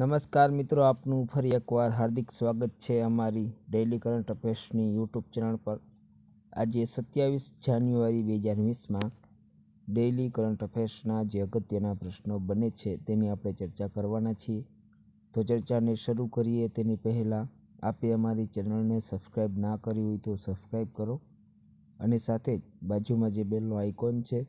નમસ્કાર મિત્રો આપનું ફરી એકવાર હાર્દિક સ્વાગત છે અમારી ડેઇલી કરંટ અફેર્સની યુટ્યુબ ચેનલ પર આજે સત્યાવીસ જાન્યુઆરી બે હજાર વીસમાં ડેઇલી કરંટ અફેર્સના જે અગત્યના પ્રશ્નો બને છે તેની આપણે ચર્ચા કરવાના છીએ તો ચર્ચાને શરૂ કરીએ તેની પહેલાં આપે અમારી ચેનલને સબસ્ક્રાઈબ ના કરી હોય તો સબસ્ક્રાઈબ કરો અને સાથે જ બાજુમાં જે બેલનો આઇકોન છે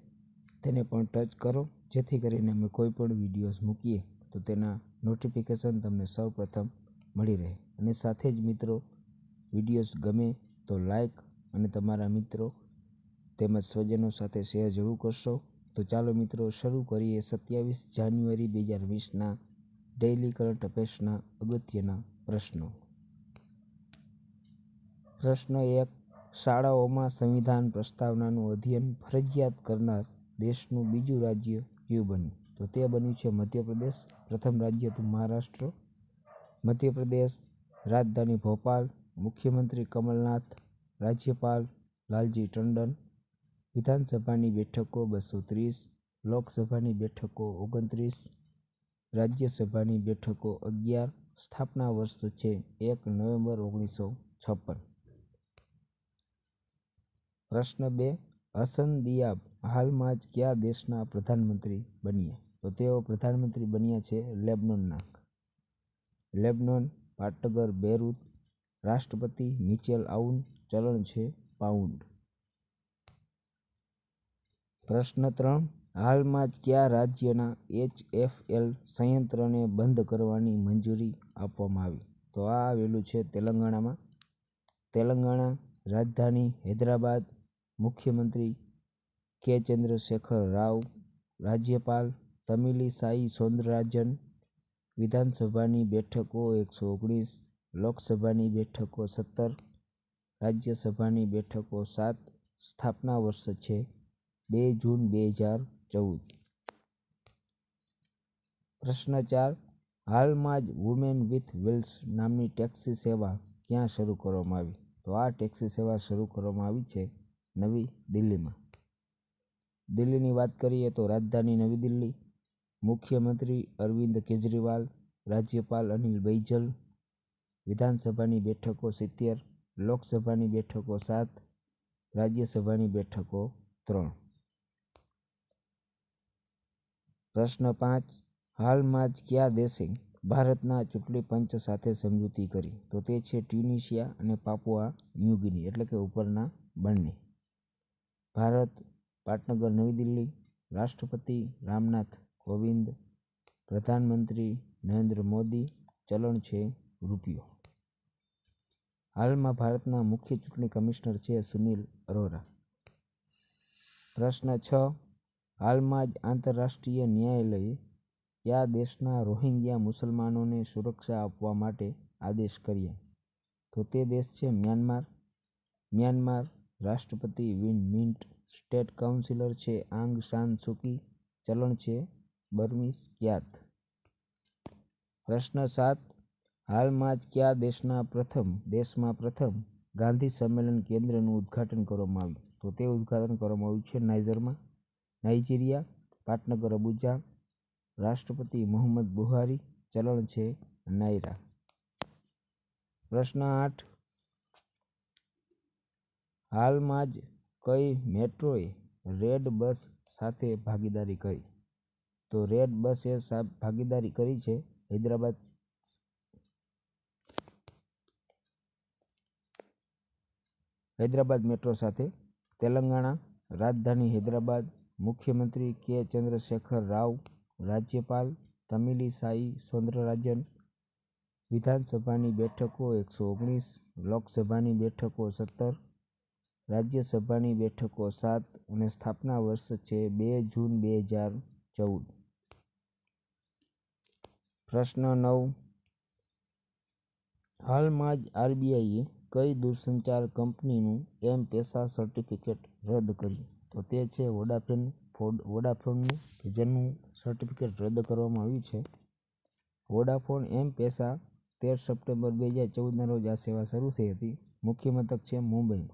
તેને પણ ટચ કરો જેથી કરીને અમે કોઈ પણ વિડીયોઝ મૂકીએ તો તેના નોટિફિકેશન તમને સૌ પ્રથમ મળી રહે અને સાથે જ મિત્રો વિડીયોઝ ગમે તો લાઈક અને તમારા મિત્રો તેમજ સ્વજનો સાથે શેર જરૂર કરશો તો ચાલો મિત્રો શરૂ કરીએ સત્યાવીસ જાન્યુઆરી બે હજાર વીસના ડેઇલી કરંટ અફેર્સના અગત્યના પ્રશ્નો પ્રશ્ન એક શાળાઓમાં સંવિધાન પ્રસ્તાવનાનું અધ્યયન ફરજિયાત કરનાર દેશનું બીજું રાજ્ય કયું બન્યું તો તે બન્યું છે મધ્યપ્રદેશ પ્રથમ રાજ્ય હતું મહારાષ્ટ્ર મધ્યપ્રદેશ રાજધાની ભોપાલ મુખ્યમંત્રી કમલનાથ રાજ્યપાલ લાલજી ટંડન વિધાનસભાની બેઠકો બસો ત્રીસ લોકસભાની બેઠકો ઓગણત્રીસ રાજ્યસભાની બેઠકો અગિયાર સ્થાપના વર્ષ છે એક નવેમ્બર ઓગણીસો છપ્પન પ્રશ્ન બે હસન દિયાબ હાલમાં જ કયા દેશના પ્રધાનમંત્રી બન્યા તો તેઓ પ્રધાનમંત્રી બન્યા છે લેબનોનના લેબનોન પાટનગર બેરૂત રાષ્ટ્રપતિ મિચેલ આઉન ચલણ છે પાઉન્ડ પ્રશ્ન ત્રણ હાલમાં જ કયા રાજ્યના એચ એફ એલ સંયંત્રને બંધ કરવાની મંજૂરી આપવામાં આવી તો આ આવેલું છે તેલંગાણામાં તેલંગાણા રાજધાની હૈદરાબાદ મુખ્યમંત્રી કે ચંદ્રશેખર રાવ રાજ્યપાલ તમિલિસાઈ સૌંદરરાજન વિધાનસભાની બેઠકો એકસો ઓગણીસ લોકસભાની બેઠકો સત્તર રાજ્યસભાની બેઠકો સાત સ્થાપના વર્ષ છે બે જૂન બે હજાર ચૌદ પ્રશ્ન ચાર હાલમાં જ વુમેન વિથ વિલ્સ નામની ટેક્સી સેવા ક્યાં શરૂ કરવામાં આવી તો આ ટેક્સી સેવા શરૂ કરવામાં આવી છે નવી દિલ્હીમાં દિલ્હીની વાત કરીએ તો રાજધાની નવી દિલ્હી મુખ્યમંત્રી અરવિંદ કેજરીવાલ રાજ્યપાલ અનિલ બૈજલ વિધાનસભાની બેઠકો સિત્તેર લોકસભાની બેઠકો સાત રાજ્યસભાની બેઠકો ત્રણ પ્રશ્ન પાંચ હાલમાં જ કયા દેશે ભારતના ચૂંટણી પંચ સાથે સમજૂતી કરી તો તે છે ટ્યુનિશિયા અને પાપુઆ ન્યુગિની એટલે કે ઉપરના બંને ભારત પાટનગર નવી દિલ્હી રાષ્ટ્રપતિ રામનાથ કોવિંદ પ્રધાનમંત્રી નરેન્દ્ર મોદી ચલણ છે રૂપિયો હાલમાં ભારતના મુખ્ય ચૂંટણી કમિશનર છે સુનિલ અરોરા પ્રશ્ન છ હાલમાં જ આંતરરાષ્ટ્રીય ન્યાયાલયે કયા દેશના રોહિંગ્યા મુસલમાનોને સુરક્ષા આપવા માટે આદેશ કર્યા તો તે દેશ છે મ્યાનમાર મ્યાનમાર રાષ્ટ્રપતિ વિન મિન્ટ સ્ટેટ કાઉન્સિલર છે આંગ સાન સુકી ચલણ છે બર્મીસ ક્યાત પ્રશ્ન સાત હાલમાં જ કયા દેશના પ્રથમ દેશમાં પ્રથમ ગાંધી સંમેલન કેન્દ્રનું ઉદ્ઘાટન કરવામાં આવ્યું તો તે ઉદ્ઘાટન કરવામાં આવ્યું છે નાઇઝરમાં નાઇજીરિયા પાટનગર અબુજા રાષ્ટ્રપતિ મોહમ્મદ બુહારી ચલણ છે નાયરા પ્રશ્ન આઠ હાલમાં જ કઈ મેટ્રોએ રેડ બસ સાથે ભાગીદારી કરી તો રેડ બસે ભાગીદારી કરી છે હૈદરાબાદ હૈદરાબાદ મેટ્રો સાથે તેલંગાણા રાજધાની હૈદરાબાદ મુખ્યમંત્રી કે ચંદ્રશેખર રાવ રાજ્યપાલ તમિલિસાઈ સૌંદરરાજન વિધાનસભાની બેઠકો એકસો ઓગણીસ લોકસભાની બેઠકો સત્તર રાજ્યસભાની બેઠકો સાત અને સ્થાપના વર્ષ છે બે જૂન બે હજાર ચૌદ પ્રશ્ન નવ હાલમાં જ આરબીઆઈએ કઈ દૂરસંચાર કંપનીનું એમ પેસા સર્ટિફિકેટ રદ કર્યું તો તે છે વોડાફોન ફોડ વોડાફોનનું કે જેનું સર્ટિફિકેટ રદ કરવામાં આવ્યું છે વોડાફોન એમ પેસા તેર સપ્ટેમ્બર બે હજાર ચૌદના રોજ આ સેવા શરૂ થઈ હતી મુખ્ય મથક છે મુંબઈ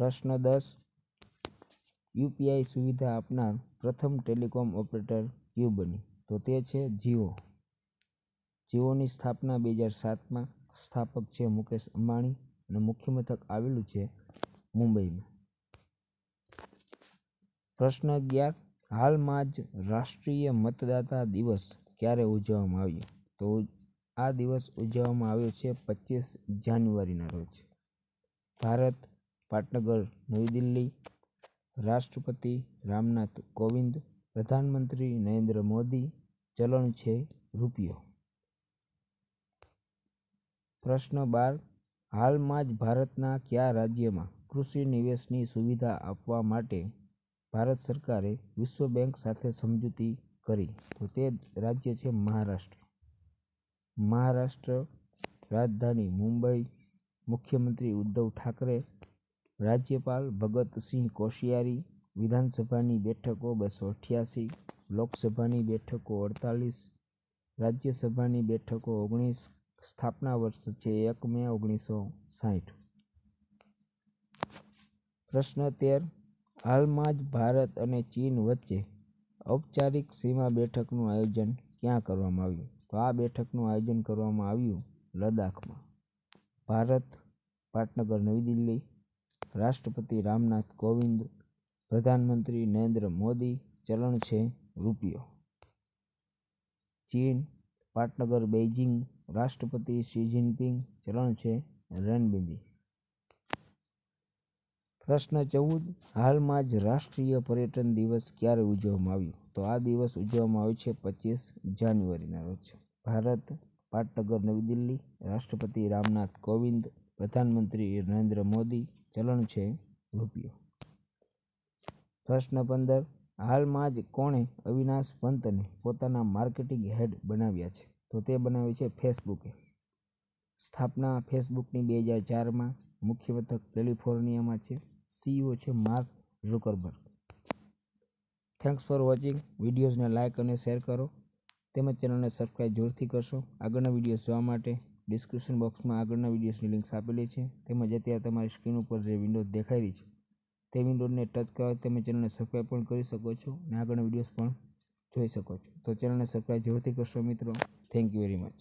પ્રશ્ન દસ યુપીઆઈ સુવિધા આપનાર પ્રથમ ટેલિકોમ ઓપરેટર ક્યુ બની તો તે છે જીઓ જીઓની સ્થાપના બે હજાર સાતમાં સ્થાપક છે મુકેશ અંબાણી અને મુખ્ય મથક આવેલું છે મુંબઈમાં પ્રશ્ન અગિયાર હાલમાં જ રાષ્ટ્રીય મતદાતા દિવસ ક્યારે ઉજવવામાં આવ્યો તો આ દિવસ ઉજવવામાં આવ્યો છે પચીસ જાન્યુઆરીના રોજ ભારત પાટનગર નવી દિલ્હી રાષ્ટ્રપતિ રામનાથ કોવિંદ પ્રધાનમંત્રી નરેન્દ્ર મોદી ચલણ છે રૂપિયો પ્રશ્ન બાર હાલમાં જ ભારતના કયા રાજ્યમાં કૃષિ નિવેશની સુવિધા આપવા માટે ભારત સરકારે વિશ્વ બેંક સાથે સમજૂતી કરી તો તે રાજ્ય છે મહારાષ્ટ્ર મહારાષ્ટ્ર રાજધાની મુંબઈ મુખ્યમંત્રી ઉદ્ધવ ઠાકરે રાજ્યપાલ ભગતસિંહ કોશિયારી વિધાનસભાની બેઠકો બસો અઠ્યાસી લોકસભાની બેઠકો અડતાલીસ રાજ્યસભાની બેઠકો ઓગણીસ સ્થાપના વર્ષ છે એક મે ઓગણીસો સાહીઠ પ્રશ્ન તેર હાલમાં જ ભારત અને ચીન વચ્ચે ઔપચારિક સીમા બેઠકનું આયોજન ક્યાં કરવામાં આવ્યું તો આ બેઠકનું આયોજન કરવામાં આવ્યું લદ્દાખમાં ભારત પાટનગર નવી દિલ્હી રાષ્ટ્રપતિ રામનાથ કોવિંદ પ્રધાનમંત્રી નરેન્દ્ર મોદી ચલણ છે રૂપિયો ચીન પાટનગર બેઇજિંગ રાષ્ટ્રપતિ શી જિનપિંગ ચલણ છે રણબિંદી પ્રશ્ન ચૌદ હાલમાં જ રાષ્ટ્રીય પર્યટન દિવસ ક્યારે ઉજવવામાં આવ્યો તો આ દિવસ ઉજવવામાં આવ્યો છે પચીસ જાન્યુઆરીના રોજ ભારત પાટનગર નવી દિલ્હી રાષ્ટ્રપતિ રામનાથ કોવિંદ પ્રધાનમંત્રી નરેન્દ્ર મોદી ચલણ છે રૂપિયો પ્રશ્ન પંદર હાલમાં જ કોણે અવિનાશ પંતને પોતાના માર્કેટિંગ હેડ બનાવ્યા છે તો તે બનાવે છે ફેસબુકે સ્થાપના ફેસબુકની બે હજાર ચારમાં મુખ્ય મથક કેલિફોર્નિયામાં છે સીઈઓ છે Mark Zuckerberg thanks for watching વિડીયોઝને લાઇક અને શેર કરો તેમજ ચેનલને સબસ્ક્રાઈબ જોરથી કરશો આગળના વિડીયો જોવા માટે ડિસ્ક્રિપ્શન બોક્સમાં આગળના વિડીયોસની લિંક્સ આપેલી છે તેમજ અત્યારે તમારી સ્ક્રીન ઉપર જે વિન્ડો દેખાઈ રહી છે તે વિન્ડોને ટચ કરવા તમે ચેનલને સબસ્ક્રાઈબ પણ કરી શકો છો અને આગળના વિડીયોઝ પણ જોઈ શકો છો તો ચેનલને સબસ્ક્રાઈબ જરૂરથી કરશો મિત્રો થેન્ક યુ વેરી મચ